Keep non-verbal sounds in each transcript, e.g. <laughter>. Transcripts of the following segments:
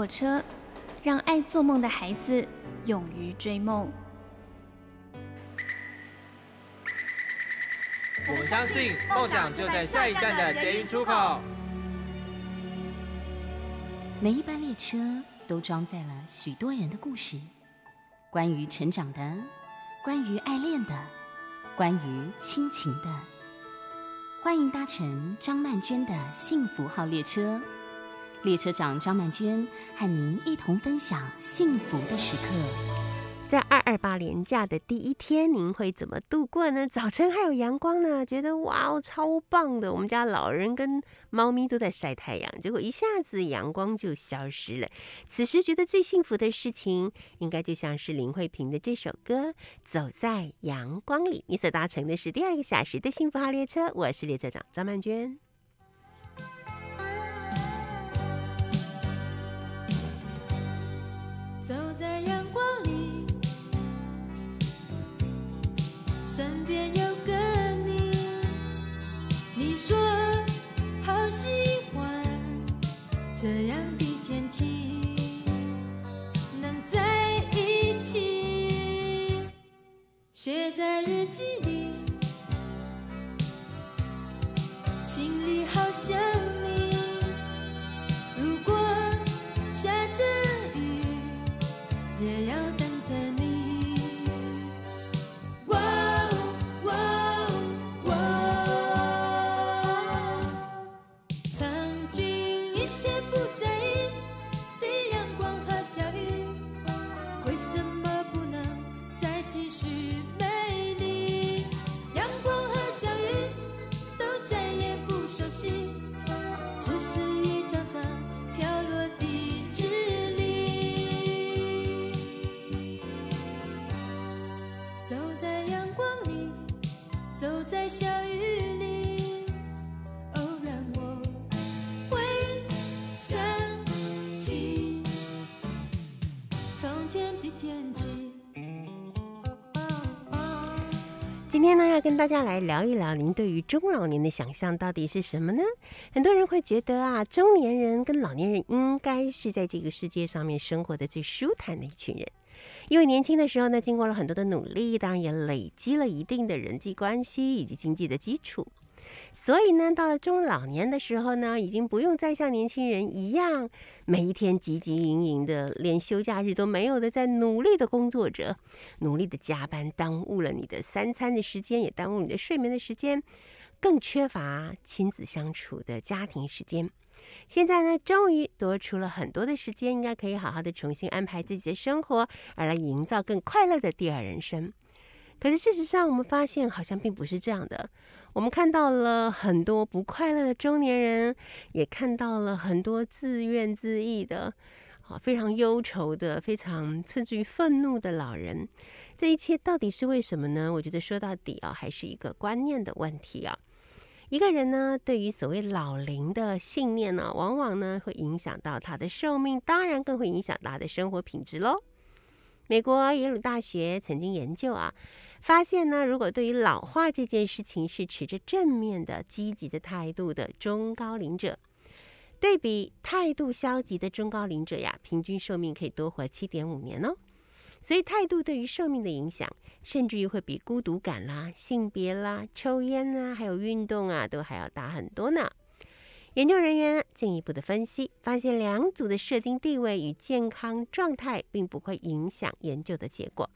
火车让爱做梦的孩子勇于追梦。我相信梦想就在下一站的捷运出口。每一班列车都装载了许多人的故事，关于成长的，关于爱恋的，关于亲情的。欢迎搭乘张曼娟的幸福号列车。列车长张曼娟和您一同分享幸福的时刻。在二二八连假的第一天，您会怎么度过呢？早晨还有阳光呢，觉得哇哦超棒的。我们家老人跟猫咪都在晒太阳，结果一下子阳光就消失了。此时觉得最幸福的事情，应该就像是林慧萍的这首歌《走在阳光里》。你所搭乘的是第二个小时的幸福号列车，我是列车长张曼娟。走在阳光里，身边有个你。你说好喜欢这样的天气，能在一起，写在日记里。那要跟大家来聊一聊，您对于中老年的想象到底是什么呢？很多人会觉得啊，中年人跟老年人应该是在这个世界上面生活的最舒坦的一群人，因为年轻的时候呢，经过了很多的努力，当然也累积了一定的人际关系以及经济的基础。所以呢，到了中老年的时候呢，已经不用再像年轻人一样，每一天汲汲营营的，连休假日都没有的，在努力的工作着，努力的加班，耽误了你的三餐的时间，也耽误你的睡眠的时间，更缺乏亲子相处的家庭时间。现在呢，终于多出了很多的时间，应该可以好好的重新安排自己的生活，而来营造更快乐的第二人生。可是事实上，我们发现好像并不是这样的。我们看到了很多不快乐的中年人，也看到了很多自怨自艾的、啊非常忧愁的、非常甚至于愤怒的老人。这一切到底是为什么呢？我觉得说到底啊，还是一个观念的问题啊。一个人呢，对于所谓老龄的信念呢，往往呢，会影响到他的寿命，当然更会影响他的生活品质喽。美国耶鲁大学曾经研究啊。发现呢，如果对于老化这件事情是持着正面的、积极的态度的中高龄者，对比态度消极的中高龄者呀，平均寿命可以多活七点五年哦。所以态度对于寿命的影响，甚至于会比孤独感啦、性别啦、抽烟啊，还有运动啊，都还要大很多呢。研究人员进一步的分析，发现两组的射精地位与健康状态并不会影响研究的结果。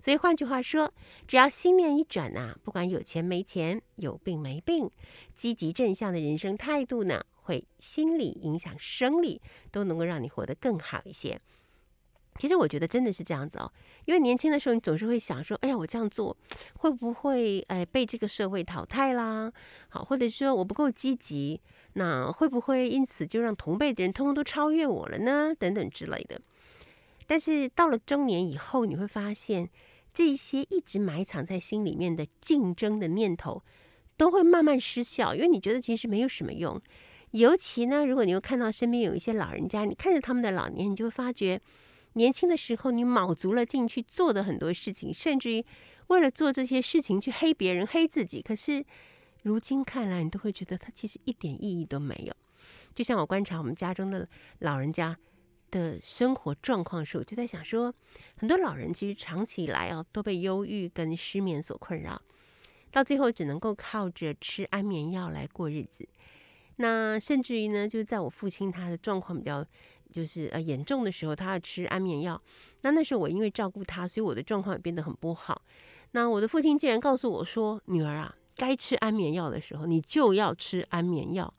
所以换句话说，只要心念一转呐，不管有钱没钱、有病没病，积极正向的人生态度呢，会心理影响生理，都能够让你活得更好一些。其实我觉得真的是这样子哦，因为年轻的时候你总是会想说，哎呀，我这样做会不会哎被这个社会淘汰啦？好，或者说我不够积极，那会不会因此就让同辈的人通通都超越我了呢？等等之类的。但是到了中年以后，你会发现，这些一直埋藏在心里面的竞争的念头，都会慢慢失效，因为你觉得其实没有什么用。尤其呢，如果你又看到身边有一些老人家，你看着他们的老年，你就会发觉，年轻的时候你卯足了劲去做的很多事情，甚至于为了做这些事情去黑别人、黑自己，可是如今看来，你都会觉得它其实一点意义都没有。就像我观察我们家中的老人家。的生活状况时，候，我就在想说，很多老人其实长期以来啊，都被忧郁跟失眠所困扰，到最后只能够靠着吃安眠药来过日子。那甚至于呢，就是在我父亲他的状况比较就是呃严重的时候，他要吃安眠药。那那时候我因为照顾他，所以我的状况也变得很不好。那我的父亲竟然告诉我说：“女儿啊，该吃安眠药的时候，你就要吃安眠药。”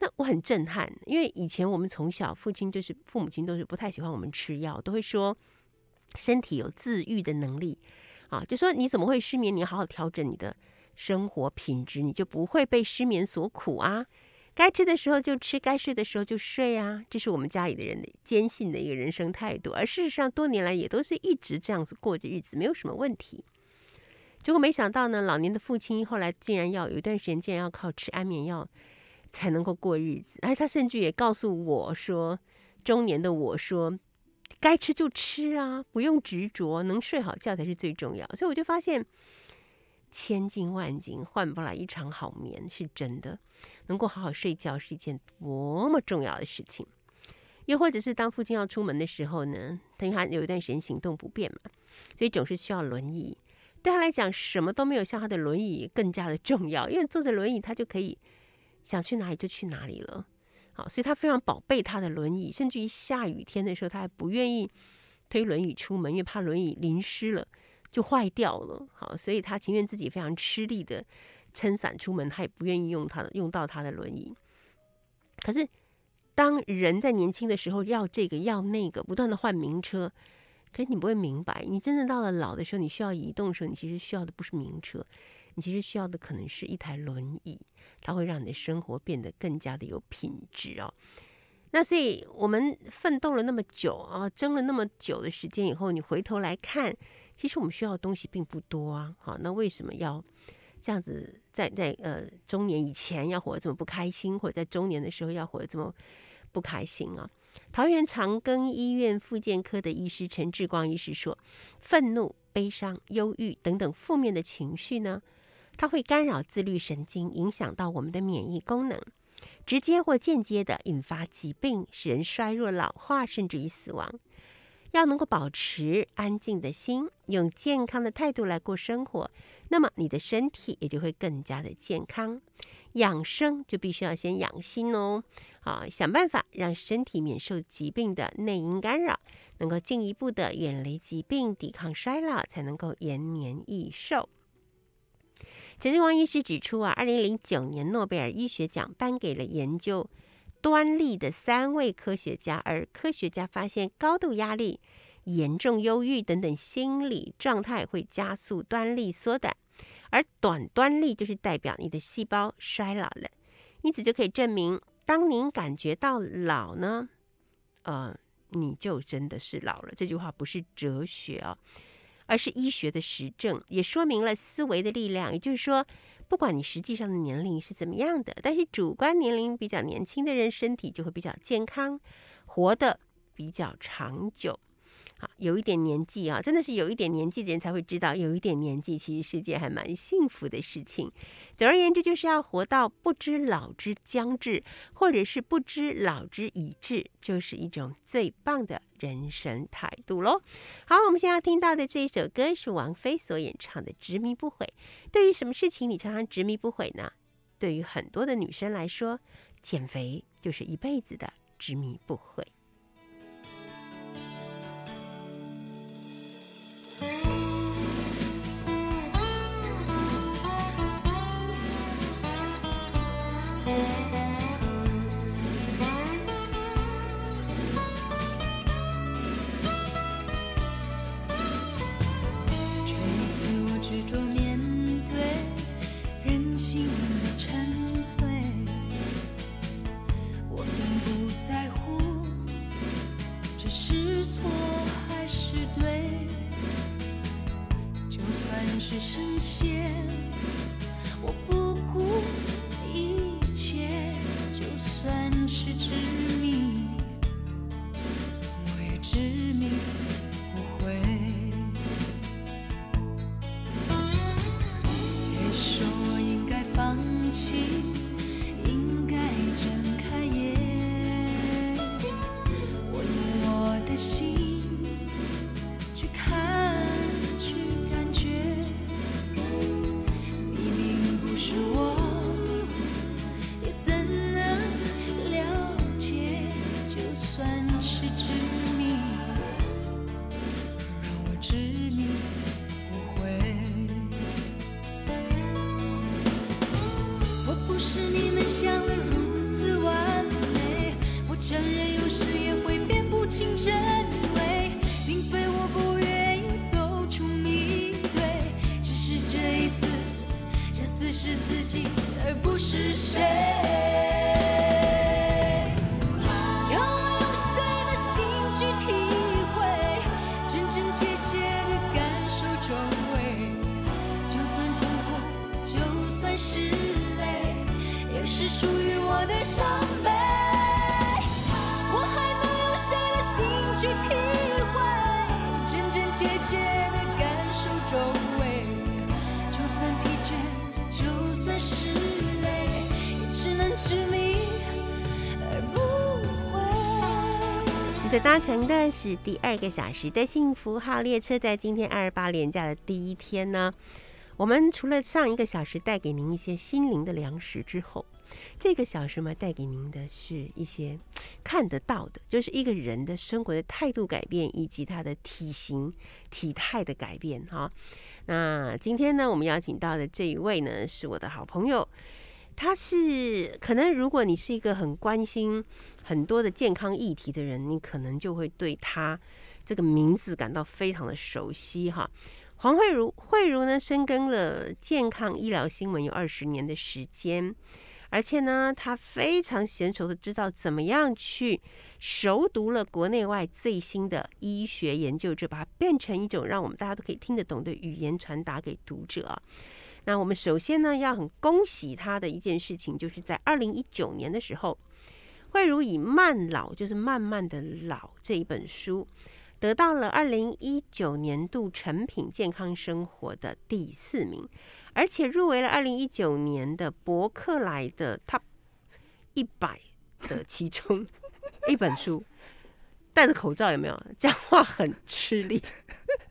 那我很震撼，因为以前我们从小，父亲就是父母亲都是不太喜欢我们吃药，都会说身体有自愈的能力啊，就说你怎么会失眠？你好好调整你的生活品质，你就不会被失眠所苦啊。该吃的时候就吃，该睡的时候就睡啊，这是我们家里的人的坚信的一个人生态度。而事实上，多年来也都是一直这样子过着日子，没有什么问题。结果没想到呢，老年的父亲后来竟然要有一段时间，竟然要靠吃安眠药。才能够过日子。哎，他甚至也告诉我说：“中年的我说，该吃就吃啊，不用执着，能睡好觉才是最重要。”所以我就发现，千金万金换不来一场好眠是真的。能够好好睡觉是一件多么重要的事情。又或者是当父亲要出门的时候呢？因为他有一段时间行动不便嘛，所以总是需要轮椅。对他来讲，什么都没有像他的轮椅更加的重要，因为坐着轮椅，他就可以。想去哪里就去哪里了，好，所以他非常宝贝他的轮椅，甚至于下雨天的时候，他还不愿意推轮椅出门，因为怕轮椅淋湿了就坏掉了。好，所以他情愿自己非常吃力的撑伞出门，他也不愿意用他的用到他的轮椅。可是，当人在年轻的时候要这个要那个，不断的换名车，可是你不会明白，你真正到了老的时候，你需要移动的时候，你其实需要的不是名车。你其实需要的可能是一台轮椅，它会让你的生活变得更加的有品质哦。那所以我们奋斗了那么久啊，争了那么久的时间以后，你回头来看，其实我们需要的东西并不多啊。好，那为什么要这样子在在呃中年以前要活得这么不开心，或者在中年的时候要活得这么不开心啊？桃园长庚医院复健科的医师陈志光医师说，愤怒、悲伤、忧郁等等负面的情绪呢？它会干扰自律神经，影响到我们的免疫功能，直接或间接的引发疾病，使人衰弱、老化，甚至于死亡。要能够保持安静的心，用健康的态度来过生活，那么你的身体也就会更加的健康。养生就必须要先养心哦。好，想办法让身体免受疾病的内因干扰，能够进一步的远离疾病，抵抗衰老，才能够延年益寿。陈志光医师指出啊，二零零九年诺贝尔医学奖颁给了研究端粒的三位科学家，而科学家发现高度压力、严重忧郁等等心理状态会加速端粒缩短，而短端粒就是代表你的细胞衰老了。因此就可以证明，当您感觉到老呢，呃，你就真的是老了。这句话不是哲学啊。而是医学的实证，也说明了思维的力量。也就是说，不管你实际上的年龄是怎么样的，但是主观年龄比较年轻的人，身体就会比较健康，活得比较长久。好，有一点年纪啊，真的是有一点年纪的人才会知道，有一点年纪其实世界还蛮幸福的事情。总而言之，就是要活到不知老之将至，或者是不知老之已至，就是一种最棒的人生态度喽。好，我们现在要听到的这一首歌是王菲所演唱的《执迷不悔》。对于什么事情你常常执迷不悔呢？对于很多的女生来说，减肥就是一辈子的执迷不悔。情真伪，并非我不愿意走出迷堆，只是这一次，这次是自己，而不是谁。乘的是第二个小时的幸福号列车，在今天二十八连假的第一天呢，我们除了上一个小时带给您一些心灵的粮食之后，这个小时嘛带给您的是一些看得到的，就是一个人的生活的态度改变以及他的体型体态的改变哈。那今天呢，我们邀请到的这一位呢是我的好朋友，他是可能如果你是一个很关心。很多的健康议题的人，你可能就会对他这个名字感到非常的熟悉哈。黄慧茹，慧茹呢，深耕了健康医疗新闻有二十年的时间，而且呢，她非常娴熟的知道怎么样去熟读了国内外最新的医学研究，就把它变成一种让我们大家都可以听得懂的语言，传达给读者。那我们首先呢，要很恭喜他的一件事情，就是在二零一九年的时候。慧如以《慢老》就是慢慢的老这一本书，得到了二零一九年度成品健康生活的第四名，而且入围了二零一九年的博客来的 Top 一百的其中一本书。戴着口罩有没有？讲话很吃力。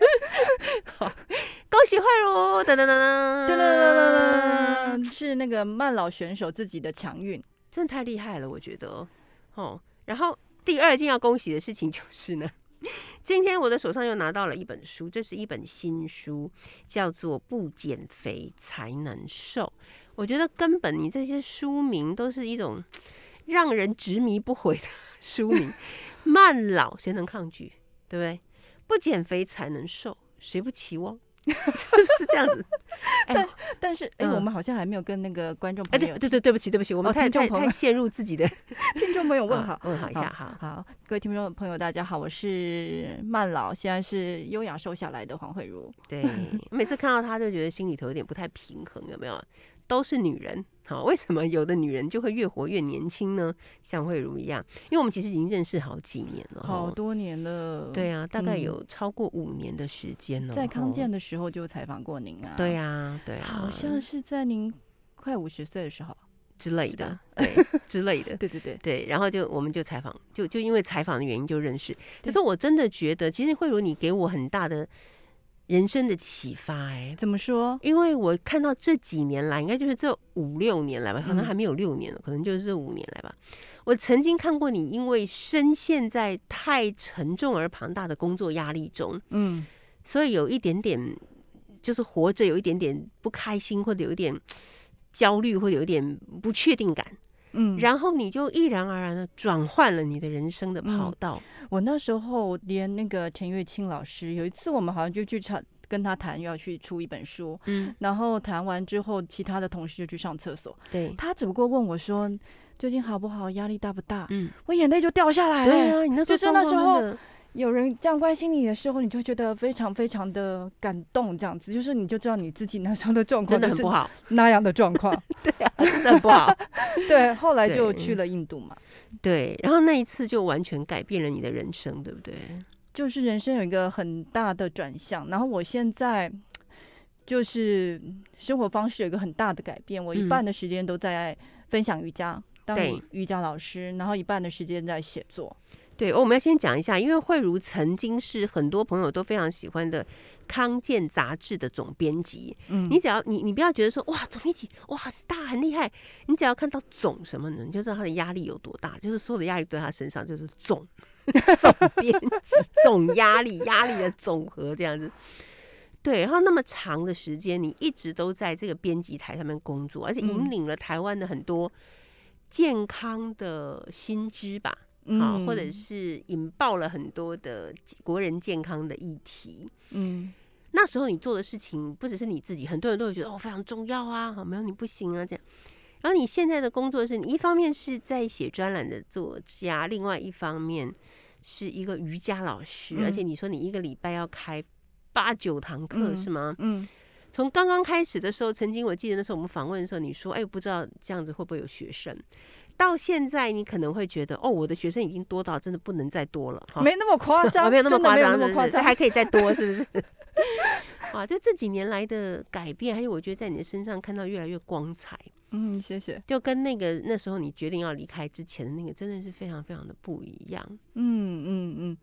<laughs> 好，恭喜慧如！噔噔噔噔噔噔噔噔，是那个慢老选手自己的强运。真的太厉害了，我觉得，哦，然后第二件要恭喜的事情就是呢，今天我的手上又拿到了一本书，这是一本新书，叫做《不减肥才能瘦》，我觉得根本你这些书名都是一种让人执迷不悔的 <laughs> 书名，慢老谁能抗拒，对不对？不减肥才能瘦，谁不期望？<laughs> 是这样子，但但是哎，我们好像还没有跟那个观众朋友，对对对，对不起对不起，我们太太太陷入自己的 <laughs> 听众朋友问好问好一下哈，好各位听众朋友大家好，我是曼老，现在是优雅瘦下来的黄慧茹，对，每次看到她就觉得心里头有点不太平衡，有没有？都是女人，好，为什么有的女人就会越活越年轻呢？像慧茹一样，因为我们其实已经认识好几年了，好多年了，对啊，大概有超过五年的时间了。在康健的时候就采访过您啊，对啊，对，好像是在您快五十岁的时候之类的，对 <laughs> 之类的，对对对对，然后就我们就采访，就就因为采访的原因就认识。可是我真的觉得，其实慧茹，你给我很大的。人生的启发，哎，怎么说？因为我看到这几年来，应该就是这五六年来吧，可能还没有六年了，可能就是这五年来吧。我曾经看过你，因为深陷在太沉重而庞大的工作压力中，嗯，所以有一点点，就是活着有一点点不开心，或者有一点焦虑，或者有一点不确定感。嗯，然后你就毅然而然的转换了你的人生的跑道。我那时候连那个陈月清老师，有一次我们好像就去唱。跟他谈，要去出一本书，嗯，然后谈完之后，其他的同事就去上厕所。对他只不过问我说最近好不好，压力大不大？嗯，我眼泪就掉下来了。对啊，你那时候就是那时候。有人这样关心你的时候，你就觉得非常非常的感动，这样子，就是你就知道你自己那时候的状况真的不好，那样的状况，<laughs> 对啊，真的不好。<laughs> 对，后来就去了印度嘛。对，然后那一次就完全改变了你的人生，对不对？就是人生有一个很大的转向。然后我现在就是生活方式有一个很大的改变，我一半的时间都在分享瑜伽，当瑜伽老师，然后一半的时间在写作。对，我们要先讲一下，因为慧茹曾经是很多朋友都非常喜欢的康健杂志的总编辑。嗯，你只要你你不要觉得说哇总编辑哇很大很厉害，你只要看到总什么呢，你就知道他的压力有多大，就是所有的压力都在他身上，就是总 <laughs> 总编辑总压力压力的总和这样子。对，然后那么长的时间，你一直都在这个编辑台上面工作，而且引领了台湾的很多健康的新知吧。好，或者是引爆了很多的国人健康的议题。嗯，那时候你做的事情不只是你自己，很多人都会觉得哦，非常重要啊，好，没有你不行啊，这样。然后你现在的工作是你一方面是在写专栏的作家，另外一方面是一个瑜伽老师，而且你说你一个礼拜要开八九堂课是吗？嗯，从刚刚开始的时候，曾经我记得那时候我们访问的时候，你说哎，不知道这样子会不会有学生。到现在，你可能会觉得哦，我的学生已经多到真的不能再多了，哈，没那么夸张，没有那么夸张，没有那么夸张，还可以再多，是不是？啊，<laughs> 就这几年来的改变，还有我觉得在你的身上看到越来越光彩，嗯，谢谢，就跟那个那时候你决定要离开之前的那个，真的是非常非常的不一样，嗯嗯嗯。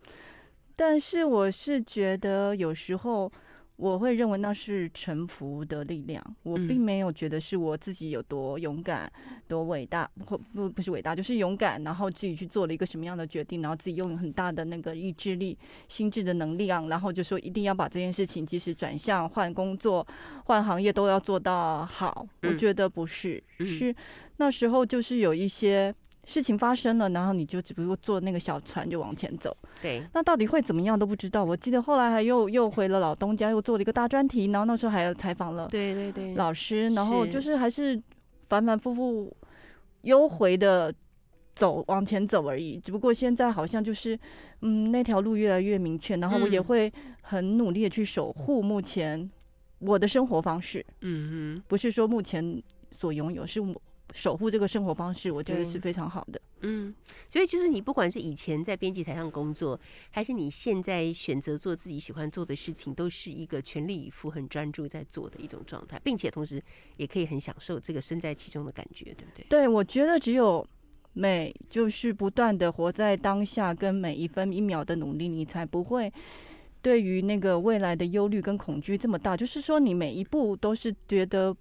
但是我是觉得有时候。我会认为那是臣服的力量，我并没有觉得是我自己有多勇敢、多伟大，或不不是伟大，就是勇敢，然后自己去做了一个什么样的决定，然后自己拥有很大的那个意志力、心智的能力啊，然后就说一定要把这件事情及时转向换工作、换行业都要做到好，我觉得不是，是那时候就是有一些。事情发生了，然后你就只不过坐那个小船就往前走。对，那到底会怎么样都不知道。我记得后来还又又回了老东家，又做了一个大专题，然后那时候还要采访了对对对老师，然后就是还是反反复复迂回的走往前走而已。只不过现在好像就是嗯那条路越来越明确，然后我也会很努力的去守护目前我的生活方式。嗯嗯，不是说目前所拥有是。我。守护这个生活方式，我觉得是非常好的。嗯，所以就是你不管是以前在编辑台上工作，还是你现在选择做自己喜欢做的事情，都是一个全力以赴、很专注在做的一种状态，并且同时也可以很享受这个身在其中的感觉，对不对？对，我觉得只有每就是不断的活在当下，跟每一分一秒的努力，你才不会对于那个未来的忧虑跟恐惧这么大。就是说，你每一步都是觉得。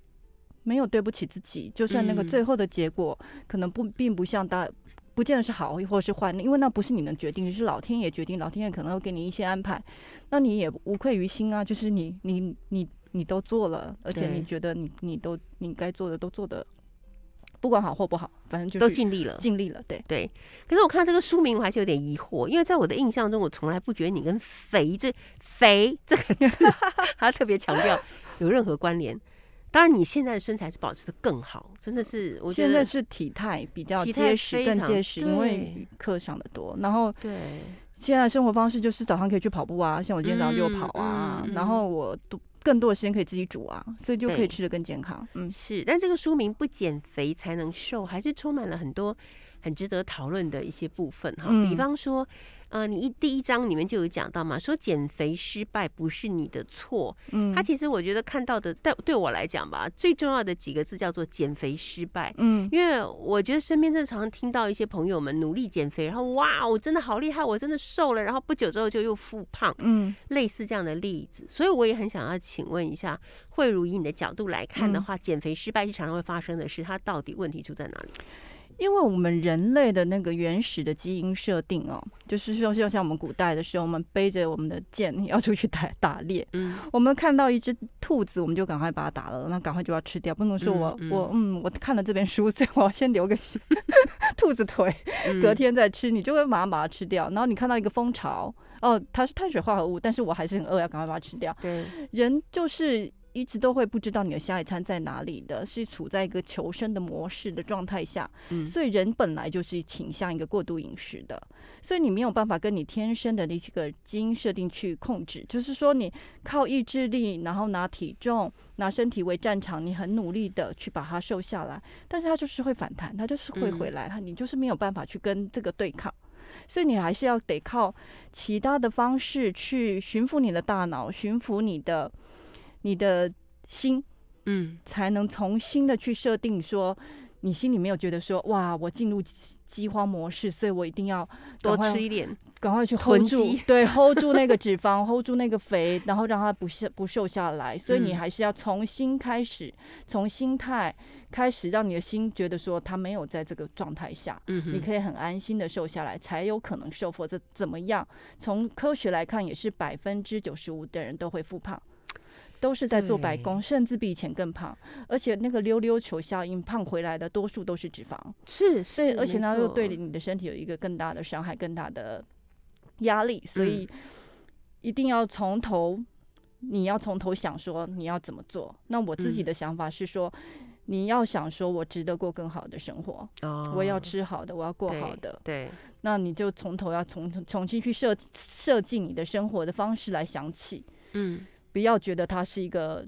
没有对不起自己，就算那个最后的结果可能不并不像大，不见得是好或者是坏，因为那不是你能决定，是老天爷决定，老天爷可能会给你一些安排，那你也无愧于心啊，就是你你你你都做了，而且你觉得你你都你该做的都做的，不管好或不好，反正就都尽力了，尽力了，对对。可是我看这个书名我还是有点疑惑，因为在我的印象中，我从来不觉得你跟“肥”这“肥”这个词他 <laughs> 特别强调有任何关联。当然，你现在的身材是保持的更好，真的是我。现在是体态比较结实，更结实，因为课上的多。然后，对，现在生活方式就是早上可以去跑步啊，像我今天早上就跑啊。然后，我都更多的时间可以自己煮啊，所以就可以吃的更健康。嗯，是。但这个书名“不减肥才能瘦”还是充满了很多很值得讨论的一些部分哈，比方说。呃，你一第一章里面就有讲到嘛，说减肥失败不是你的错。嗯，他其实我觉得看到的，但对我来讲吧，最重要的几个字叫做减肥失败。嗯，因为我觉得身边正常听到一些朋友们努力减肥，然后哇，我真的好厉害，我真的瘦了，然后不久之后就又复胖。嗯，类似这样的例子，所以我也很想要请问一下慧如，以你的角度来看的话，减肥失败是常常会发生的事，它到底问题出在哪里？因为我们人类的那个原始的基因设定哦，就是说就像我们古代的时候，我们背着我们的剑 <laughs> 要出去打打猎，嗯，我们看到一只兔子，我们就赶快把它打了，那赶快就要吃掉，不能说我我嗯，我看了这边蔬菜，我要先留个 <laughs> 兔子腿，隔天再吃，你就会马上把它吃掉。然后你看到一个蜂巢，哦，它是碳水化合物，但是我还是很饿，要赶快把它吃掉。对，人就是。一直都会不知道你的下一餐在哪里的，是处在一个求生的模式的状态下，所以人本来就是倾向一个过度饮食的，所以你没有办法跟你天生的那几个基因设定去控制，就是说你靠意志力，然后拿体重、拿身体为战场，你很努力的去把它瘦下来，但是它就是会反弹，它就是会回来，你就是没有办法去跟这个对抗，所以你还是要得靠其他的方式去驯服你的大脑，驯服你的。你的心，嗯，才能重新的去设定，说你心里没有觉得说，哇，我进入饥荒模式，所以我一定要多吃一点，赶快去 hold 住，对，hold 住那个脂肪，<laughs> hold 住那个肥，然后让它不瘦不瘦下来。所以你还是要从心开始，从心态开始，让你的心觉得说，他没有在这个状态下，嗯，你可以很安心的瘦下来，才有可能瘦。否则怎么样？从科学来看，也是百分之九十五的人都会复胖。都是在做白工，甚至比以前更胖，而且那个溜溜球效应胖回来的多数都是脂肪，是，所以而且呢又对你的身体有一个更大的伤害，更大的压力，所以一定要从头，你要从头想说你要怎么做。那我自己的想法是说，你要想说我值得过更好的生活，我要吃好的，我要过好的，对，那你就从头要重重新去设设计你的生活的方式来想起，嗯。不要觉得它是一个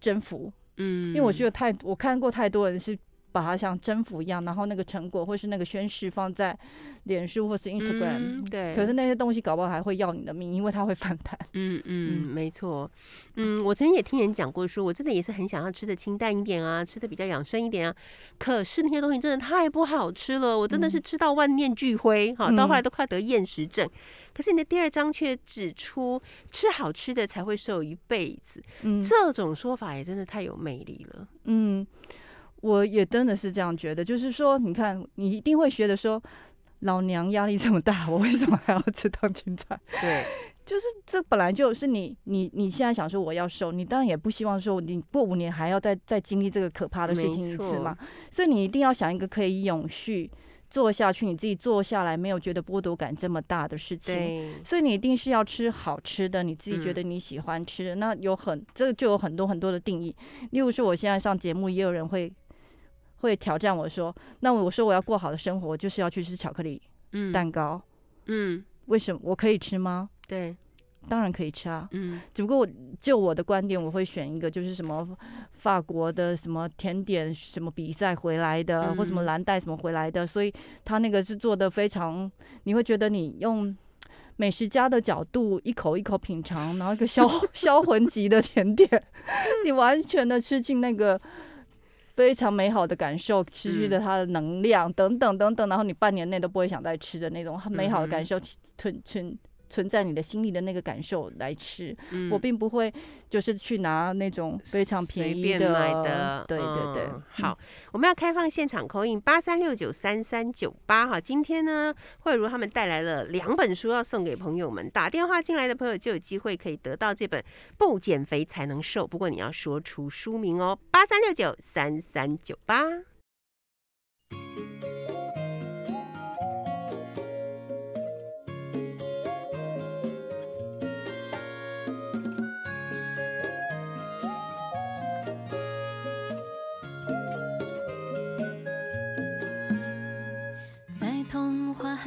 征服，嗯，因为我觉得太我看过太多人是。把它像征服一样，然后那个成果或是那个宣誓放在脸书或是 Instagram，对。可是那些东西搞不好还会要你的命，因为它会反弹。嗯嗯，没错。嗯，我曾经也听人讲过，说我真的也是很想要吃的清淡一点啊，吃的比较养生一点啊。可是那些东西真的太不好吃了，我真的是吃到万念俱灰，哈，到后来都快得厌食症。可是你的第二章却指出，吃好吃的才会瘦一辈子。嗯，这种说法也真的太有魅力了。嗯。我也真的是这样觉得，就是说，你看，你一定会学的说，老娘压力这么大，我为什么还要吃烫青菜？对，<laughs> 就是这本来就是你你你现在想说我要瘦，你当然也不希望说你过五年还要再再经历这个可怕的事情一次嘛。所以你一定要想一个可以永续做下去，你自己做下来没有觉得剥夺感这么大的事情。所以你一定是要吃好吃的，你自己觉得你喜欢吃的。那有很这个就有很多很多的定义，例如说，我现在上节目也有人会。会挑战我说，那我说我要过好的生活，就是要去吃巧克力蛋糕。嗯，为什么我可以吃吗？对，当然可以吃啊。嗯，只不过我就我的观点，我会选一个就是什么法国的什么甜点，什么比赛回来的，或什么蓝带什么回来的，所以他那个是做的非常，你会觉得你用美食家的角度一口一口品尝，然后一个消消 <laughs> 魂级的甜点，<laughs> 你完全的吃进那个。非常美好的感受，持续的它的能量，等等等等，然后你半年内都不会想再吃的那种很美好的感受，吞吞。存在你的心里的那个感受来吃，我并不会就是去拿那种非常便宜的，对对对。好，我们要开放现场口音八三六九三三九八哈。今天呢，慧茹他们带来了两本书要送给朋友们，打电话进来的朋友就有机会可以得到这本《不减肥才能瘦》，不过你要说出书名哦，八三六九三三九八。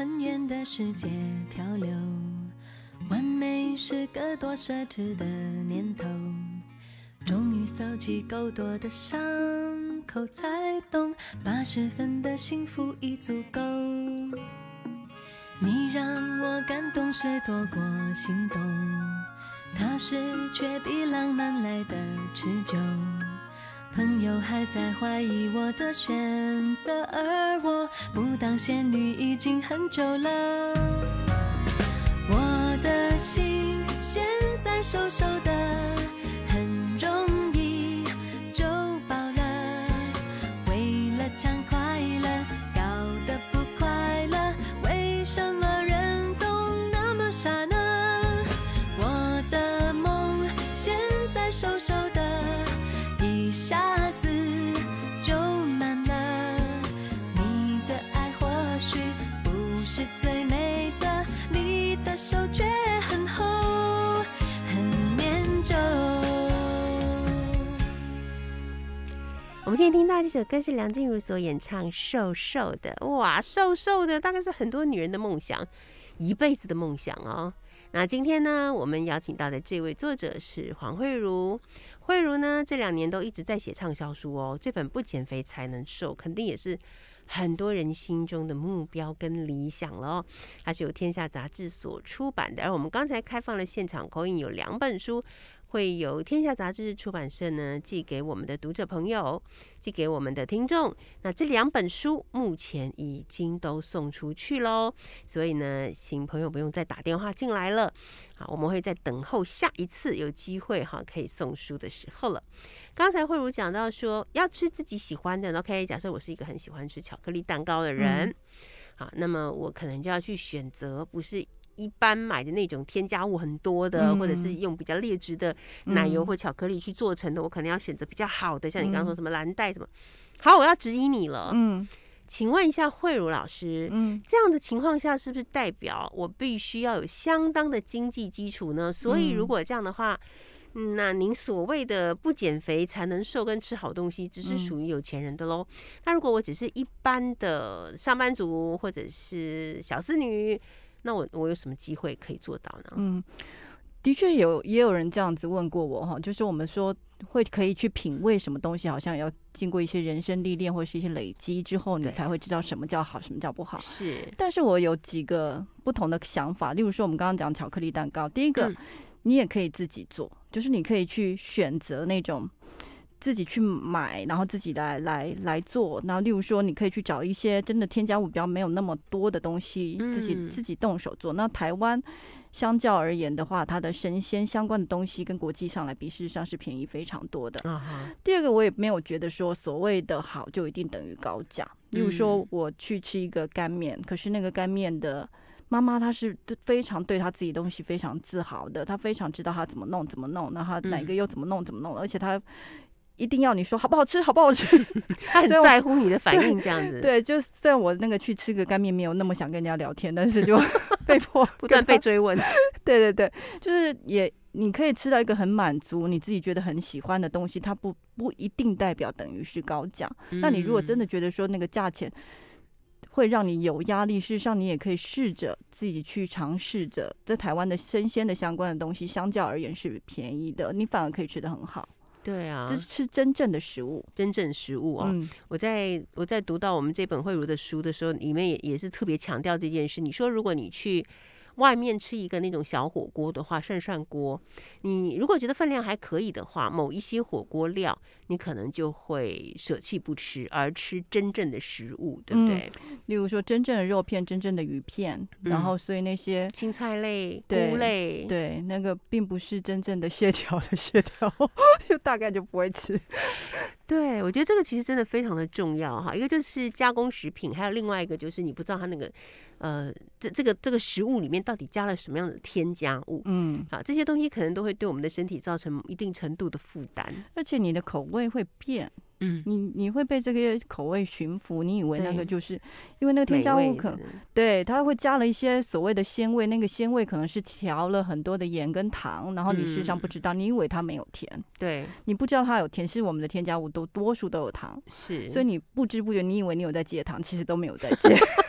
很远的世界漂流，完美是个多奢侈的念头。终于搜集够多的伤口，才懂八十分的幸福已足够。你让我感动是多过心动，踏实却比浪漫来的持久。朋友还在怀疑我的选择，而我不当仙女已经很久了。我的心现在瘦瘦的。这首歌是梁静茹所演唱，《瘦瘦的》哇，瘦瘦的，大概是很多女人的梦想，一辈子的梦想哦。那今天呢，我们邀请到的这位作者是黄慧茹，慧茹呢这两年都一直在写畅销书哦，这本《不减肥才能瘦》肯定也是很多人心中的目标跟理想了哦。它是由天下杂志所出版的，而我们刚才开放了现场口音，有两本书。会有天下杂志出版社呢寄给我们的读者朋友，寄给我们的听众。那这两本书目前已经都送出去喽，所以呢，请朋友不用再打电话进来了。好，我们会再等候下一次有机会哈，可以送书的时候了。刚才慧如讲到说，要吃自己喜欢的。OK，假设我是一个很喜欢吃巧克力蛋糕的人，好，那么我可能就要去选择，不是。一般买的那种添加物很多的，或者是用比较劣质的奶油或巧克力去做成的，我可能要选择比较好的，像你刚刚说什么蓝带什么。好，我要质疑你了。嗯，请问一下慧茹老师，嗯，这样的情况下是不是代表我必须要有相当的经济基础呢？所以如果这样的话，那您所谓的不减肥才能瘦跟吃好东西，只是属于有钱人的喽。那如果我只是一般的上班族或者是小资女？那我我有什么机会可以做到呢？嗯，的确有也有人这样子问过我哈，就是我们说会可以去品味什么东西，好像要经过一些人生历练或者是一些累积之后，你才会知道什么叫好，什么叫不好。是，但是我有几个不同的想法，例如说我们刚刚讲巧克力蛋糕，第一个你也可以自己做，就是你可以去选择那种。自己去买，然后自己来来来做。然后，例如说，你可以去找一些真的添加物比较没有那么多的东西，自己自己动手做。那台湾相较而言的话，它的神仙相关的东西跟国际上来比，事实上是便宜非常多的。第二个，我也没有觉得说所谓的好就一定等于高价。例如说，我去吃一个干面，可是那个干面的妈妈，她是非常对她自己东西非常自豪的，她非常知道她怎么弄怎么弄，然后哪个又怎么弄怎么弄，而且她。一定要你说好不好吃，好不好吃？<laughs> <laughs> 他很在乎你的反应，这样子。对，就是虽然我那个去吃个干面没有那么想跟人家聊天，但是就 <laughs> 被迫不断被追问。对对对，就是也你可以吃到一个很满足、你自己觉得很喜欢的东西，它不不一定代表等于是高价。那你如果真的觉得说那个价钱会让你有压力，事实上你也可以试着自己去尝试着，在台湾的生鲜的相关的东西，相较而言是便宜的，你反而可以吃得很好。对啊，吃吃真正的食物，真正食物啊！我在我在读到我们这本慧如的书的时候，里面也也是特别强调这件事。你说，如果你去。外面吃一个那种小火锅的话，涮涮锅，你如果觉得分量还可以的话，某一些火锅料你可能就会舍弃不吃，而吃真正的食物，对不对？例如说真正的肉片、真正的鱼片，然后所以那些青菜类、菇类，对，那个并不是真正的蟹条的蟹条，<laughs> 就大概就不会吃。<laughs> 对，我觉得这个其实真的非常的重要哈。一个就是加工食品，还有另外一个就是你不知道它那个，呃，这这个这个食物里面到底加了什么样的添加物，嗯，啊，这些东西可能都会对我们的身体造成一定程度的负担，而且你的口味会变。嗯，你你会被这个口味驯服，你以为那个就是因为那个添加物，可能对它会加了一些所谓的鲜味，那个鲜味可能是调了很多的盐跟糖，然后你事实上不知道，你以为它没有甜，对你不知道它有甜，是我们的添加物都多数都有糖，是，所以你不知不觉你以为你有在戒糖，其实都没有在戒。<laughs>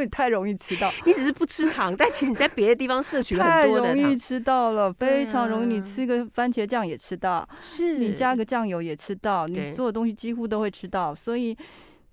也太容易吃到，你只是不吃糖，但其实你在别的地方摄取很多的太容易吃到了，非常容易。你吃个番茄酱也吃到，是你加个酱油也吃到，你所有东西几乎都会吃到。所以，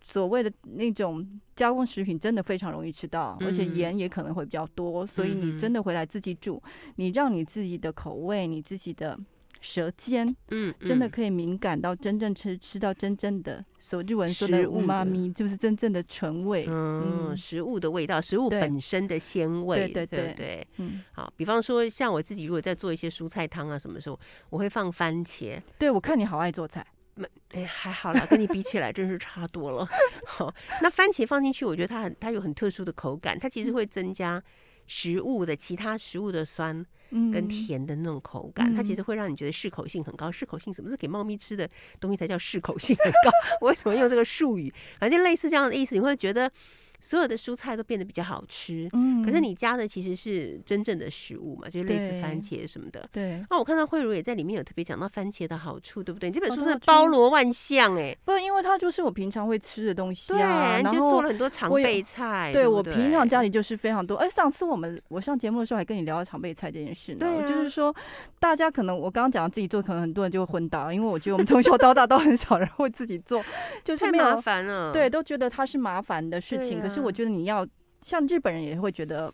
所谓的那种加工食品真的非常容易吃到，而且盐也可能会比较多。所以，你真的回来自己煮，你让你自己的口味，你自己的。舌尖，嗯，真的可以敏感到真正吃吃到真正的，所日文说的乌妈咪，就是真正的纯味，嗯，食物的味道，食物本身的鲜味，对对对对对，嗯，好，比方说像我自己如果在做一些蔬菜汤啊什么时候，我会放番茄，对我看你好爱做菜，没，还好啦，跟你比起来真是差多了。好，那番茄放进去，我觉得它很，它有很特殊的口感，它其实会增加。食物的其他食物的酸跟甜的那种口感，它其实会让你觉得适口性很高。适口性什么是给猫咪吃的东西才叫适口性很高？<laughs> 我为什么用这个术语？反正类似这样的意思，你会觉得。所有的蔬菜都变得比较好吃，嗯，可是你加的其实是真正的食物嘛，就是类似番茄什么的，对。那我看到慧茹也在里面有特别讲到番茄的好处，对不对？你这本书是包罗万象哎，不，因为它就是我平常会吃的东西啊，然后做了很多常备菜。对我平常家里就是非常多。哎，上次我们我上节目的时候还跟你聊常备菜这件事，对，就是说大家可能我刚刚讲自己做，可能很多人就会昏倒，因为我觉得我们从小到大都很少人会自己做，<laughs> 就是太麻烦了，对，都觉得它是麻烦的事情。可是我觉得你要像日本人也会觉得，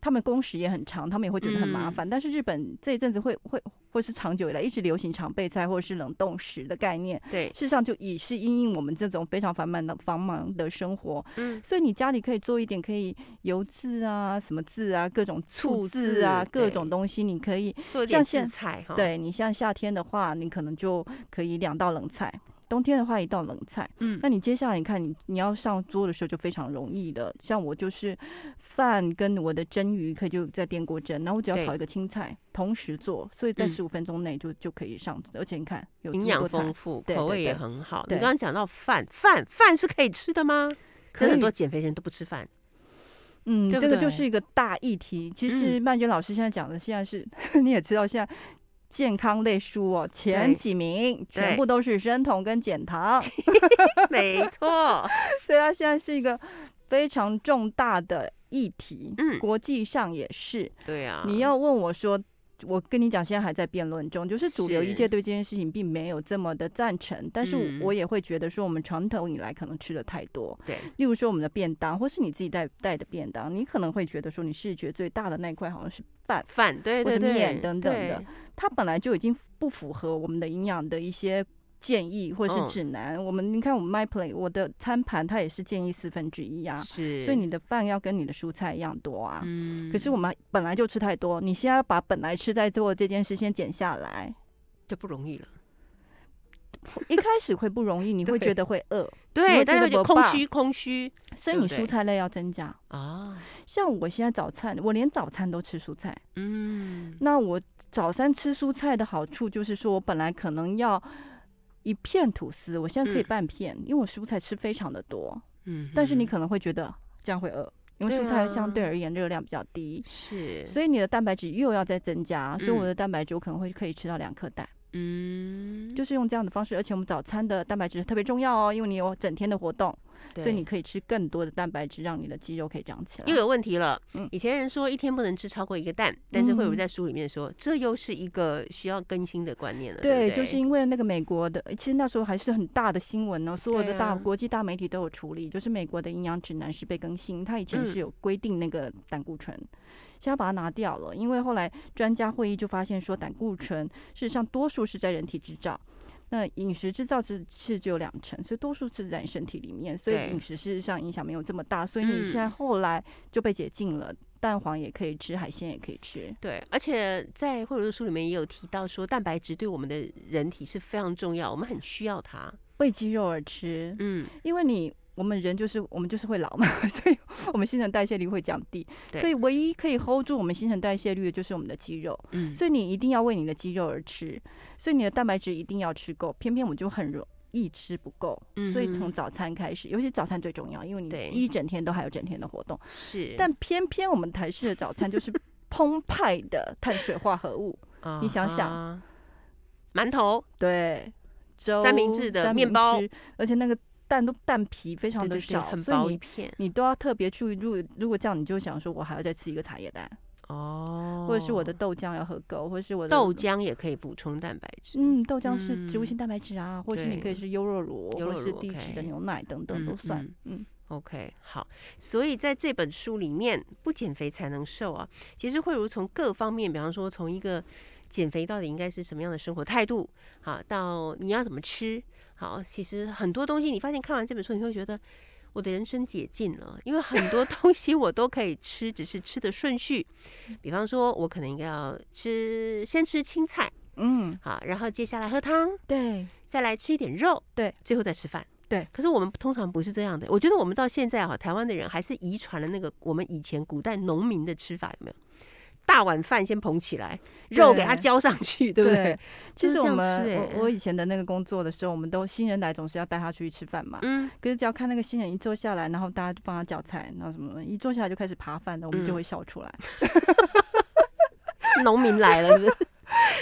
他们工时也很长，他们也会觉得很麻烦。但是日本这一阵子会会或是长久以来一直流行常备菜或者是冷冻食的概念。对，事实上就已是因应我们这种非常繁忙的繁忙的生活。嗯，所以你家里可以做一点可以油渍啊、什么渍啊、各种醋渍啊、各种东西，你可以做点渍对，你像夏天的话，你可能就可以两道冷菜。冬天的话，一道冷菜。嗯，那你接下来你看你你要上桌的时候就非常容易的。像我就是饭跟我的蒸鱼可以就在电锅蒸，然后我只要炒一个青菜，同时做，所以在十五分钟内就就可以上。而且你看，有营养丰富，口味也很好。你刚刚讲到饭饭饭是可以吃的吗？可很多减肥人都不吃饭。嗯，这个就是一个大议题。其实曼娟老师现在讲的现在是，<laughs> 你也知道现在。健康类书哦，前几名全部都是生酮跟减糖，<laughs> 没错，<laughs> 所以它现在是一个非常重大的议题，嗯，国际上也是，对啊，你要问我说。我跟你讲，现在还在辩论中，就是主流意见对这件事情并没有这么的赞成，但是我也会觉得说，我们传统以来可能吃的太多，对，例如说我们的便当，或是你自己带带的便当，你可能会觉得说，你视觉最大的那块好像是饭、饭或者面等等的，它本来就已经不符合我们的营养的一些。建议或者是指南，我们你看，我们 m y p l a y 我的餐盘它也是建议四分之一啊，所以你的饭要跟你的蔬菜一样多啊。嗯，可是我们本来就吃太多，你现在把本来吃太多的这件事先减下来，就不容易了。一开始会不容易，<laughs> 你会觉得会饿，对，但是就空虚，空虚，所以你蔬菜类要增加啊。像我现在早餐，我连早餐都吃蔬菜。嗯，那我早餐吃蔬菜的好处就是说我本来可能要。一片吐司，我现在可以半片，因为我蔬菜吃非常的多。嗯，但是你可能会觉得这样会饿，因为蔬菜相对而言热量比较低，是。所以你的蛋白质又要再增加，所以我的蛋白质我可能会可以吃到两颗蛋。嗯，就是用这样的方式，而且我们早餐的蛋白质特别重要哦，因为你有整天的活动。所以你可以吃更多的蛋白质，让你的肌肉可以长起来。又有问题了。以前人说一天不能吃超过一个蛋，但是会有人在书里面说，这又是一个需要更新的观念了？对，就是因为那个美国的，其实那时候还是很大的新闻呢，所有的大国际大媒体都有处理。就是美国的营养指南是被更新，它以前是有规定那个胆固醇，现在把它拿掉了，因为后来专家会议就发现说，胆固醇事实上多数是在人体制造。那饮食制造是，是只有两成，所以多数是在身体里面，所以饮食事实上影响没有这么大。所以你现在后来就被解禁了，蛋黄也可以吃，海鲜也可以吃。对，而且在惠尔书里面也有提到说，蛋白质对我们的人体是非常重要，我们很需要它，为肌肉而吃。嗯，因为你。我们人就是我们就是会老嘛，<laughs> 所以我们新陈代谢率会降低。对。所以唯一可以 hold 住我们新陈代谢率的就是我们的肌肉。嗯。所以你一定要为你的肌肉而吃，所以你的蛋白质一定要吃够。偏偏我们就很容易吃不够。嗯。所以从早餐开始，尤其早餐最重要，因为你一整天都还有整天的活动。是。但偏偏我们台式的早餐就是 <laughs> 澎湃的碳水化合物。你想想，馒头。对。粥。三明治的面包。而且那个。蛋都蛋皮非常的少，所一你你都要特别注意。如果如果这样，你就想说我还要再吃一个茶叶蛋哦，或者是我的豆浆要喝够，或者是我的豆浆也可以补充蛋白质。嗯，豆浆是植物性蛋白质啊，或者是你可以是优酪乳，或者是低脂的牛奶等等都算。嗯，OK，好。所以在这本书里面，不减肥才能瘦啊。其实慧茹从各方面，比方说从一个减肥到底应该是什么样的生活态度，好到你要怎么吃。好，其实很多东西，你发现看完这本书，你会觉得我的人生解禁了，因为很多东西我都可以吃，只是吃的顺序。比方说，我可能应该要吃先吃青菜，嗯，好，然后接下来喝汤，对，再来吃一点肉，对，最后再吃饭，对。可是我们通常不是这样的，我觉得我们到现在哈，台湾的人还是遗传了那个我们以前古代农民的吃法，有没有？大碗饭先捧起来，肉给它浇上去，对不对？其实我们我我以前的那个工作的时候，我们都新人来总是要带他出去吃饭嘛。嗯，可是只要看那个新人一坐下来，然后大家就帮他搅菜，然后什么一坐下来就开始扒饭的，我们就会笑出来。<laughs> 农民来了。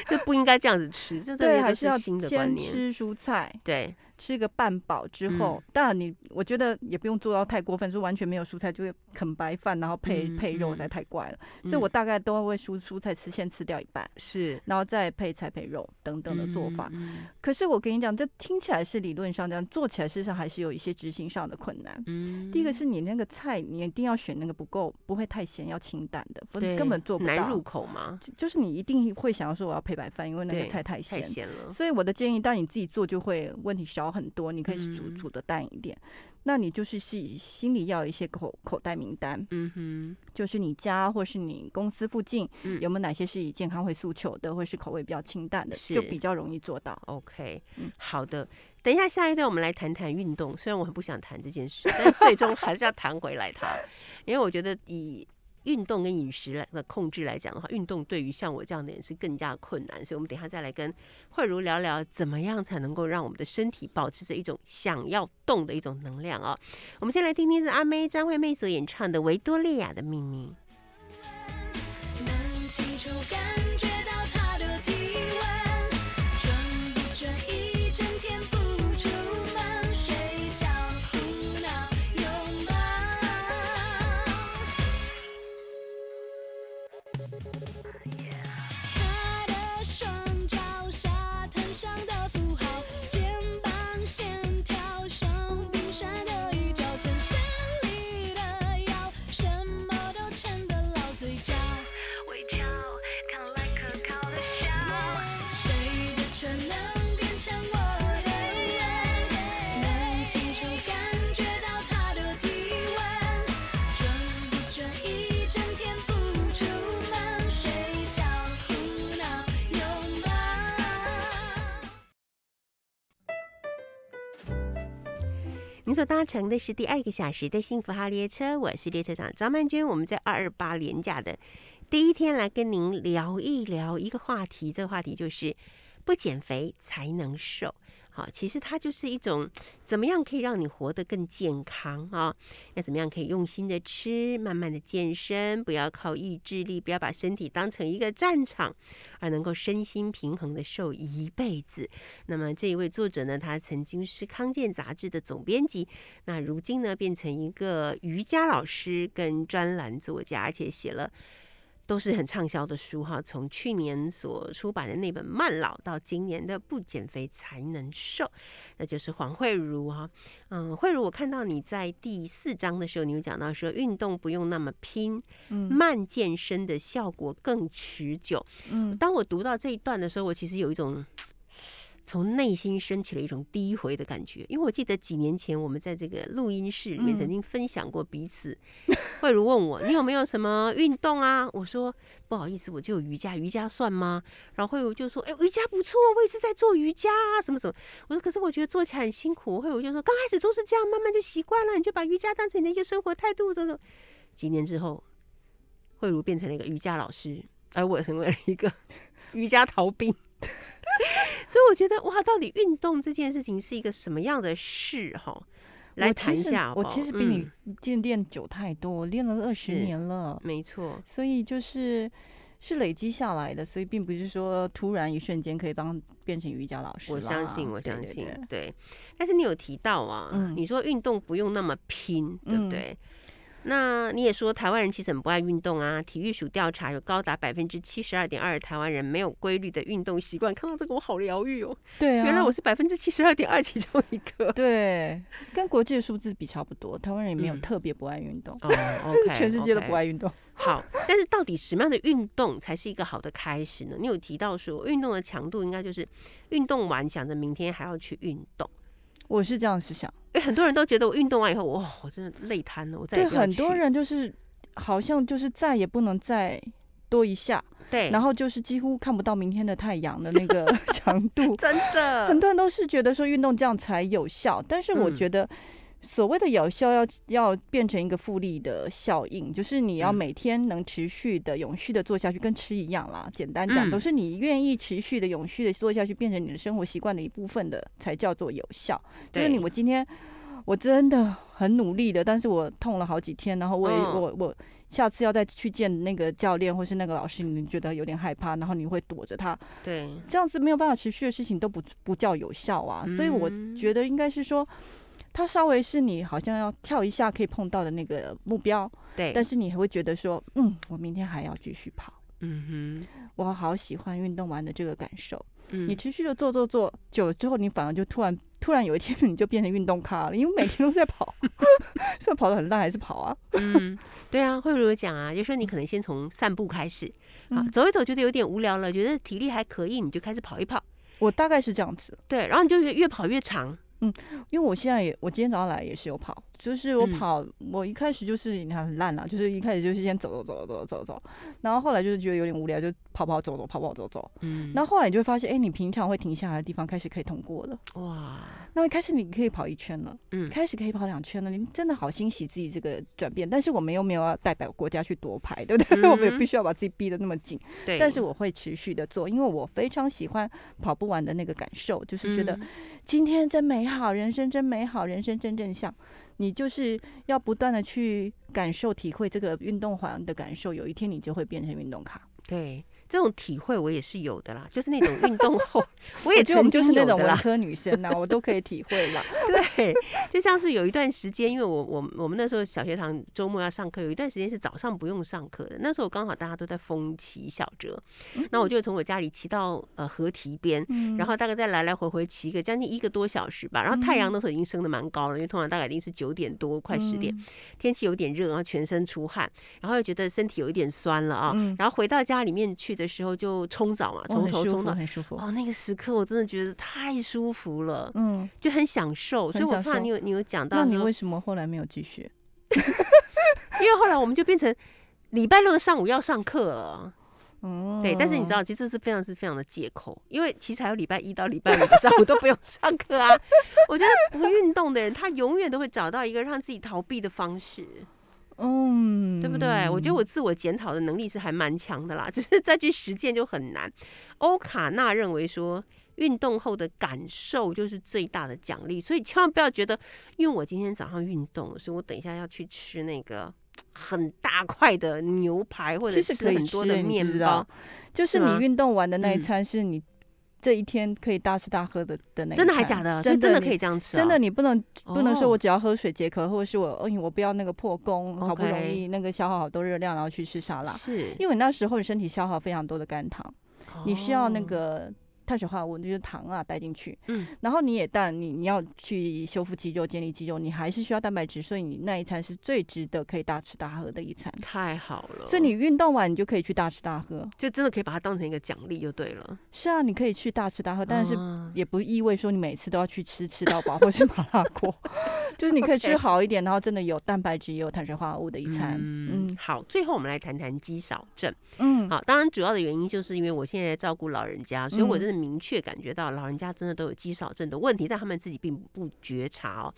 就不应该这样子吃，对，还是要先吃蔬菜，对，吃个半饱之后，当然你我觉得也不用做到太过分，就完全没有蔬菜，就啃白饭，然后配配肉，实在太怪了。所以我大概都会蔬蔬菜吃，先吃掉一半，是，然后再配菜配肉等等的做法。可是我跟你讲，这听起来是理论上这样做起来，事实上还是有一些执行上的困难。嗯，第一个是你那个菜，你一定要选那个不够，不会太咸，要清淡的，否你根本做不到入口嘛。就是你一定会想要。说我要配白饭，因为那个菜太咸，太咸了。所以我的建议，但你自己做就会问题小很多。你可以煮煮的淡一点。那你就是心心里要有一些口口袋名单，嗯哼，就是你家或是你公司附近，嗯，有没有哪些是以健康会诉求的，或是口味比较清淡的，就比较容易做到。OK，嗯、好的。等一下，下一段我们来谈谈运动。虽然我很不想谈这件事，但最终还是要谈回来它，<laughs> 因为我觉得以。运动跟饮食来、的控制来讲的话，运动对于像我这样的人是更加困难，所以我们等下再来跟慧茹聊聊，怎么样才能够让我们的身体保持着一种想要动的一种能量啊！我们先来听听是阿妹张惠妹所演唱的《维多利亚的秘密》。enough. 搭乘的是第二个小时的幸福号列车，我是列车长张曼娟，我们在二二八廉价的第一天来跟您聊一聊一个话题，这个话题就是不减肥才能瘦。其实它就是一种怎么样可以让你活得更健康啊？要怎么样可以用心的吃，慢慢的健身，不要靠意志力，不要把身体当成一个战场，而能够身心平衡的瘦一辈子。那么这一位作者呢，他曾经是康健杂志的总编辑，那如今呢变成一个瑜伽老师跟专栏作家，而且写了。都是很畅销的书哈，从去年所出版的那本《慢老》到今年的《不减肥才能瘦》，那就是黄慧茹哈。嗯，慧茹，我看到你在第四章的时候，你有讲到说运动不用那么拼，慢健身的效果更持久。嗯，当我读到这一段的时候，我其实有一种。从内心升起了一种低回的感觉，因为我记得几年前我们在这个录音室里面曾经分享过彼此。慧如问我，你有没有什么运动啊？我说不好意思，我就有瑜伽，瑜伽算吗？然后慧如就说，哎，瑜伽不错，我也是在做瑜伽啊，什么什么。我说，可是我觉得做起来很辛苦。慧如就说，刚开始都是这样，慢慢就习惯了，你就把瑜伽当成你的一些生活态度，这种几年之后，慧如变成了一个瑜伽老师，而我成为了一个 <laughs> 瑜伽逃兵。所以我觉得哇，到底运动这件事情是一个什么样的事哈？来谈一下。我其实比你渐练久太多，练了二十年了，没错。所以就是是累积下来的，所以并不是说突然一瞬间可以帮变成瑜伽老师。我相信，我相信。对。但是你有提到啊，你说运动不用那么拼，对不对？那你也说台湾人其实很不爱运动啊？体育署调查有高达百分之七十二点二台湾人没有规律的运动习惯，看到这个我好疗愈哦。对啊，原来我是百分之七十二点二其中一个。对，跟国际的数字比差不多，台湾人也没有特别不爱运动哦。全世界都不爱运动。好，但是到底什么样的运动才是一个好的开始呢？你有提到说运动的强度应该就是运动完想着明天还要去运动。我是这样思想，因为很多人都觉得我运动完以后，哇，我真的累瘫了。我对很多人就是好像就是再也不能再多一下，对，然后就是几乎看不到明天的太阳的那个 <laughs> 强度，真的。很多人都是觉得说运动这样才有效，但是我觉得。所谓的有效，要要变成一个复利的效应，就是你要每天能持续的、永续的做下去，跟吃一样啦。简单讲，都是你愿意持续的、永续的做下去，变成你的生活习惯的一部分的，才叫做有效。就是你，我今天我真的很努力的，但是我痛了好几天，然后我我我下次要再去见那个教练或是那个老师，你觉得有点害怕，然后你会躲着他。对，这样子没有办法持续的事情都不不叫有效啊。所以我觉得应该是说。它稍微是你好像要跳一下可以碰到的那个目标，对。但是你还会觉得说，嗯，我明天还要继续跑，嗯哼，我好喜欢运动完的这个感受。你持续的做做做，久了之后你反而就突然突然有一天你就变成运动咖了，因为每天都在跑，<laughs> 虽然跑的很大，还是跑啊。嗯，对啊，会如何讲啊？就说你可能先从散步开始，啊，走一走觉得有点无聊了，觉得体力还可以，你就开始跑一跑。我大概是这样子，对，然后你就越越跑越长。嗯，因为我现在也，我今天早上来也是有跑。就是我跑，我一开始就是你看很烂了，就是一开始就是先走走走走走走然后后来就是觉得有点无聊，就跑跑走走跑跑走走，嗯，然后后来你就会发现，哎，你平常会停下来的地方开始可以通过了，哇，那开始你可以跑一圈了，嗯，开始可以跑两圈了，你真的好欣喜自己这个转变，但是我们又没有要代表国家去夺牌，对不对？<laughs> 我们也必须要把自己逼得那么紧，对，但是我会持续的做，因为我非常喜欢跑不完的那个感受，就是觉得今天真美好，人生真美好，人生真正像你。就是要不断的去感受、体会这个运动环的感受，有一天你就会变成运动卡。对。这种体会我也是有的啦，就是那种运动后，<laughs> 我也觉得我们就是那种文科女生呐，我都可以体会嘛。<laughs> 对，就像是有一段时间，因为我我我们那时候小学堂周末要上课，有一段时间是早上不用上课的。那时候刚好大家都在风骑小折，那我就从我家里骑到呃河堤边，然后大概再来来回回骑个将近一个多小时吧。然后太阳那时候已经升的蛮高了，因为通常大概已经是九点多快十点，天气有点热，然后全身出汗，然后又觉得身体有一点酸了啊。然后回到家里面去。的时候就冲澡嘛，从头冲到，很舒服。哦，那个时刻我真的觉得太舒服了，嗯，就很享受。所以，我怕你有你有讲到，你为什么后来没有继续？<laughs> 因为后来我们就变成礼拜六的上午要上课了。哦，对，但是你知道，其实是非常是非常的借口，因为其实还有礼拜一到礼拜五的上午都不用上课啊。<laughs> 我觉得不运动的人，他永远都会找到一个让自己逃避的方式。嗯，对不对？我觉得我自我检讨的能力是还蛮强的啦，只是再去实践就很难。欧卡纳认为说，运动后的感受就是最大的奖励，所以千万不要觉得，因为我今天早上运动，所以我等一下要去吃那个很大块的牛排或者是很多的面包，就是你运动完的那一餐是你。这一天可以大吃大喝的的那个真的还假的？真真的可以这样吃？真的你不能不能说我只要喝水解渴，或者是我哎我不要那个破功，好不容易那个消耗好多热量，然后去吃沙拉，是因为那时候你身体消耗非常多的肝糖，你需要那个。碳水化合物就是糖啊，带进去，嗯，然后你也但你你要去修复肌肉、建立肌肉，你还是需要蛋白质，所以你那一餐是最值得可以大吃大喝的一餐。太好了，所以你运动完你就可以去大吃大喝，就真的可以把它当成一个奖励就对了。是啊，你可以去大吃大喝，但是也不意味说你每次都要去吃吃到饱 <laughs> 或是麻辣锅，<laughs> 就是你可以吃好一点，然后真的有蛋白质也有碳水化合物的一餐。嗯，好，最后我们来谈谈肌少症。嗯，好，当然主要的原因就是因为我现在照顾老人家，所以我真的。明确感觉到老人家真的都有肌少症的问题，但他们自己并不觉察哦。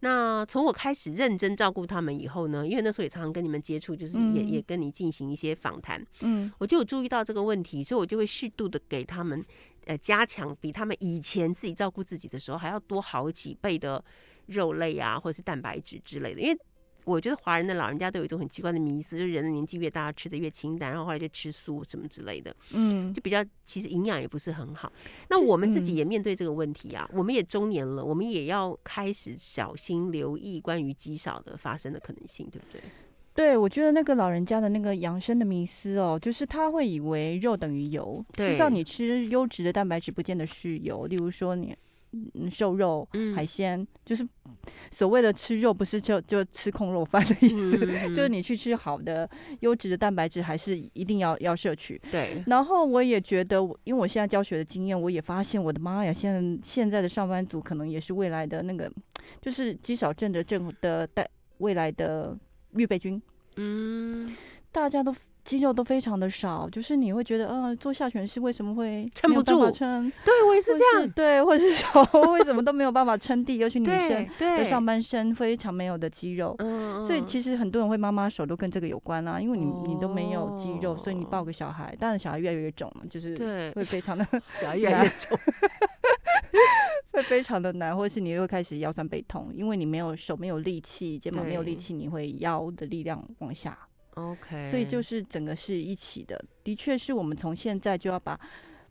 那从我开始认真照顾他们以后呢，因为那时候也常常跟你们接触，就是也也跟你进行一些访谈，嗯，我就有注意到这个问题，所以我就会适度的给他们，呃，加强比他们以前自己照顾自己的时候还要多好几倍的肉类啊，或者是蛋白质之类的，因为。我觉得华人的老人家都有一种很奇怪的迷思，就是人的年纪越大，吃的越清淡，然后后来就吃素什么之类的，嗯，就比较其实营养也不是很好。那我们自己也面对这个问题啊，我们也中年了，我们也要开始小心留意关于肌少的发生的可能性，对不对？对，我觉得那个老人家的那个养生的迷思哦，就是他会以为肉等于油，至少你吃优质的蛋白质不见得是油，例如说你瘦肉、海鲜，就是。所谓的吃肉，不是就就吃空肉饭的意思，就是你去吃好的、优质的蛋白质，还是一定要要摄取。对。然后我也觉得，因为我现在教学的经验，我也发现，我的妈呀，现在现在的上班族可能也是未来的那个，就是积少成的成的带未来的预备军。嗯，大家都。肌肉都非常的少，就是你会觉得，嗯，做下犬式为什么会撑不住？撑，对我也是这样，对，或是说为什么都没有办法撑地？尤其女生的上半身非常没有的肌肉，所以其实很多人会妈妈手都跟这个有关啊，因为你你都没有肌肉，所以你抱个小孩，当然小孩越来越肿了，就是会非常的，<laughs> 小孩越来越 <laughs> 肿，<laughs> 会非常的难，或是你又开始腰酸背痛，因为你没有手没有力气，肩膀没有力气，你会腰的力量往下。OK，所以就是整个是一起的，的确是我们从现在就要把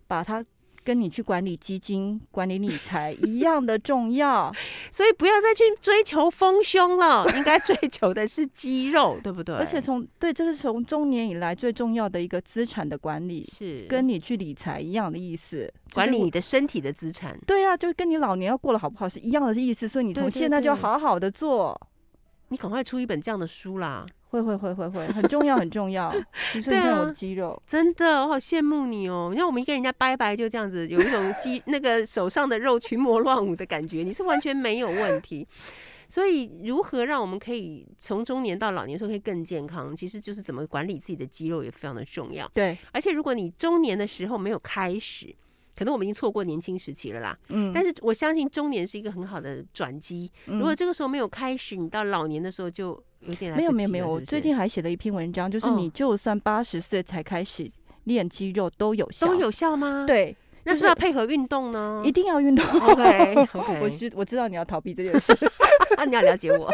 把它跟你去管理基金、管理理财一样的重要，<laughs> 所以不要再去追求丰胸了，应该追求的是肌肉，对不对？而且从对，这是从中年以来最重要的一个资产的管理，是跟你去理财一样的意思，管理你的身体的资产。对啊，就跟你老年要过了好不好是一样的意思，所以你从现在就好好的做，你赶快出一本这样的书啦。会会会会会很重要很重要，你说你有肌肉，真的，我好羡慕你哦。你看我们跟人家拜拜就这样子，有一种 <laughs> 肌那个手上的肉群魔乱舞的感觉，你是完全没有问题。所以，如何让我们可以从中年到老年时候可以更健康，其实就是怎么管理自己的肌肉也非常的重要。对，而且如果你中年的时候没有开始，可能我们已经错过年轻时期了啦。嗯，但是我相信中年是一个很好的转机。如果这个时候没有开始，你到老年的时候就。没有没有没有，我最近还写了一篇文章，就是你就算八十岁才开始练肌肉都有效，都有效吗？对，就是要配合运动呢，一定要运动。<laughs> OK，<laughs> 我知我知道你要逃避这件事，<laughs> 啊，你要了解我，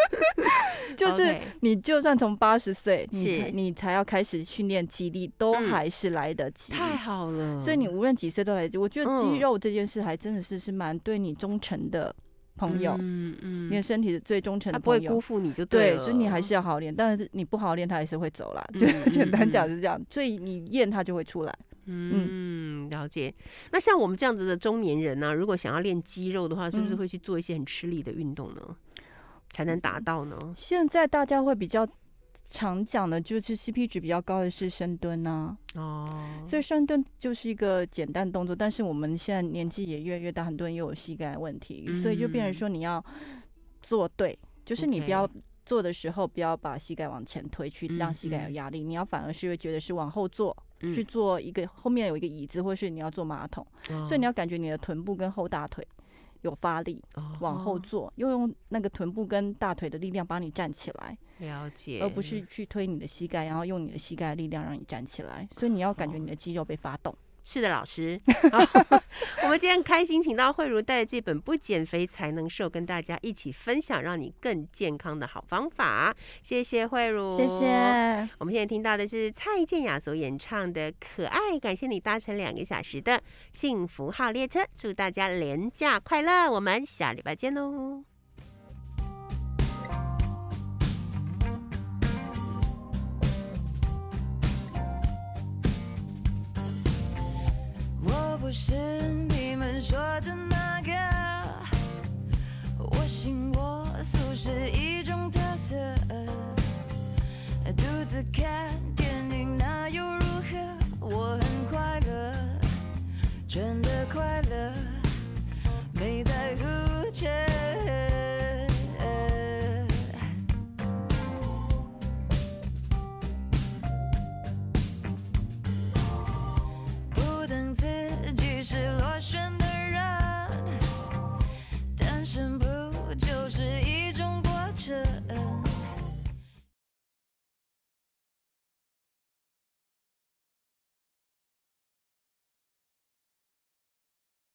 就是你就算从八十岁，你你才要开始训练肌力，都还是来得及。太好了，所以你无论几岁都来得及。我觉得肌肉这件事还真的是是蛮对你忠诚的。朋友，嗯嗯，你的身体是最忠诚的朋友，他不会辜负你就对，所以你还是要好练，但是你不好练，他还是会走啦。就简单讲是这样，所以你验他就会出来。嗯，了解。那像我们这样子的中年人呢，如果想要练肌肉的话，是不是会去做一些很吃力的运动呢？才能达到呢？现在大家会比较。常讲的就是 CP 值比较高的是深蹲啊。哦，所以深蹲就是一个简单动作，但是我们现在年纪也越来越大，很多人又有膝盖问题，所以就变成说你要做对，就是你不要做的时候不要把膝盖往前推去，让膝盖有压力，你要反而是觉得是往后坐，去做一个后面有一个椅子，或是你要坐马桶，所以你要感觉你的臀部跟后大腿。有发力，往后坐，又用那个臀部跟大腿的力量帮你站起来，了解，而不是去推你的膝盖，然后用你的膝盖力量让你站起来，所以你要感觉你的肌肉被发动。是的，老师。<laughs> 我们今天开心，请到慧茹带着这本《不减肥才能瘦》，跟大家一起分享让你更健康的好方法。谢谢慧茹，谢谢。我们现在听到的是蔡健雅所演唱的《可爱》，感谢你搭乘两个小时的幸福号列车，祝大家廉假快乐。我们下礼拜见喽。不是你们说的那个，我行我素是一种特色。独自看电影那又如何？我很快乐，真的快乐，没在乎缺。